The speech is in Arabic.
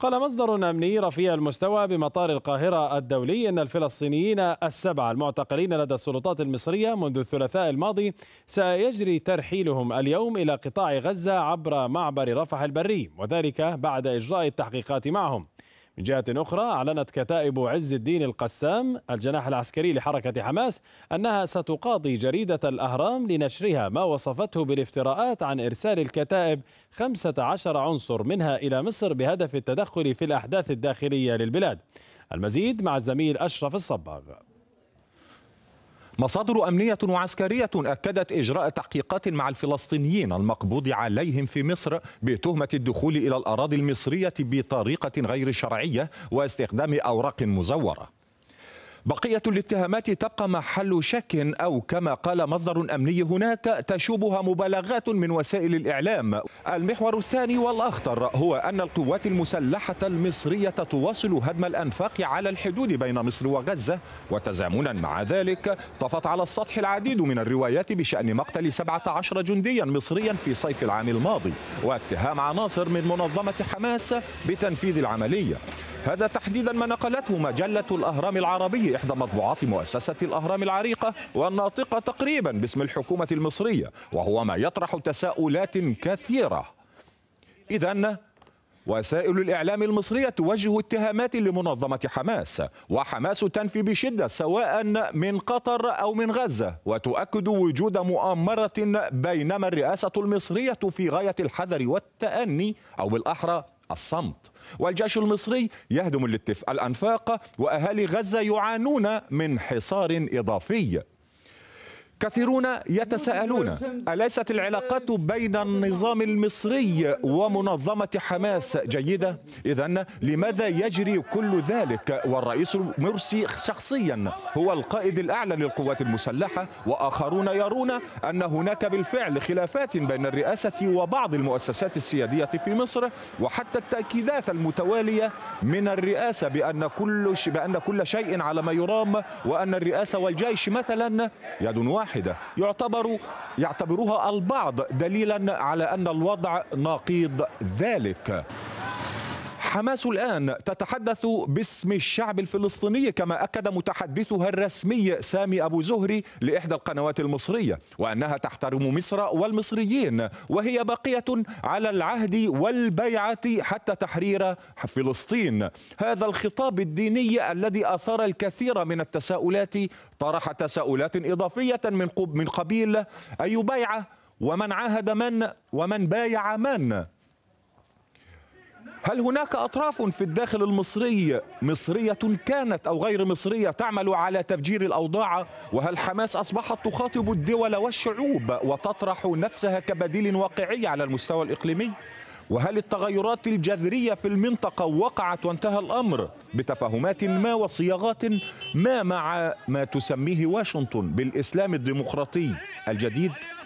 قال مصدر أمني رفيع المستوى بمطار القاهرة الدولي أن الفلسطينيين السبعة المعتقلين لدى السلطات المصرية منذ الثلاثاء الماضي سيجري ترحيلهم اليوم إلى قطاع غزة عبر معبر رفح البري وذلك بعد إجراء التحقيقات معهم من جهة أخرى أعلنت كتائب عز الدين القسام الجناح العسكري لحركة حماس أنها ستقاضي جريدة الأهرام لنشرها ما وصفته بالافتراءات عن إرسال الكتائب 15 عنصر منها إلى مصر بهدف التدخل في الأحداث الداخلية للبلاد المزيد مع الزميل أشرف الصباغ مصادر أمنية وعسكرية أكدت إجراء تحقيقات مع الفلسطينيين المقبوض عليهم في مصر بتهمة الدخول إلى الأراضي المصرية بطريقة غير شرعية واستخدام أوراق مزورة بقية الاتهامات تبقى محل شك أو كما قال مصدر أمني هناك تشوبها مبالغات من وسائل الإعلام المحور الثاني والأخطر هو أن القوات المسلحة المصرية تواصل هدم الأنفاق على الحدود بين مصر وغزة وتزامنا مع ذلك طفت على السطح العديد من الروايات بشأن مقتل 17 جنديا مصريا في صيف العام الماضي واتهام عناصر من منظمة حماس بتنفيذ العملية هذا تحديدا ما نقلته مجلة الأهرام العربي إحدى مطبوعات مؤسسة الأهرام العريقة والناطقة تقريبا باسم الحكومة المصرية وهو ما يطرح تساؤلات كثيرة إذا وسائل الإعلام المصرية توجه اتهامات لمنظمة حماس وحماس تنفي بشدة سواء من قطر أو من غزة وتؤكد وجود مؤامرة بينما الرئاسة المصرية في غاية الحذر والتأني أو بالأحرى الصمت والجيش المصري يهدم الانفاق وأهالي غزة يعانون من حصار إضافي كثيرون يتساءلون أليست العلاقات بين النظام المصري ومنظمة حماس جيدة؟ إذا لماذا يجري كل ذلك والرئيس مرسي شخصيا هو القائد الأعلى للقوات المسلحة وآخرون يرون أن هناك بالفعل خلافات بين الرئاسة وبعض المؤسسات السيادية في مصر وحتى التأكيدات المتوالية من الرئاسة بأن كل بأن كل شيء على ما يرام وأن الرئاسة والجيش مثلا يد واحد واحدة يعتبر يعتبرها البعض دليلا على أن الوضع ناقض ذلك حماس الآن تتحدث باسم الشعب الفلسطيني كما أكد متحدثها الرسمي سامي أبو زهري لإحدى القنوات المصرية وأنها تحترم مصر والمصريين وهي باقية على العهد والبيعة حتى تحرير فلسطين هذا الخطاب الديني الذي أثار الكثير من التساؤلات طرح تساؤلات إضافية من قبيل أي بيعة ومن عاهد من ومن بايع من هل هناك أطراف في الداخل المصري مصرية كانت أو غير مصرية تعمل على تفجير الأوضاع وهل حماس أصبحت تخاطب الدول والشعوب وتطرح نفسها كبديل واقعي على المستوى الإقليمي وهل التغيرات الجذرية في المنطقة وقعت وانتهى الأمر بتفاهمات ما وصياغات ما مع ما تسميه واشنطن بالإسلام الديمقراطي الجديد؟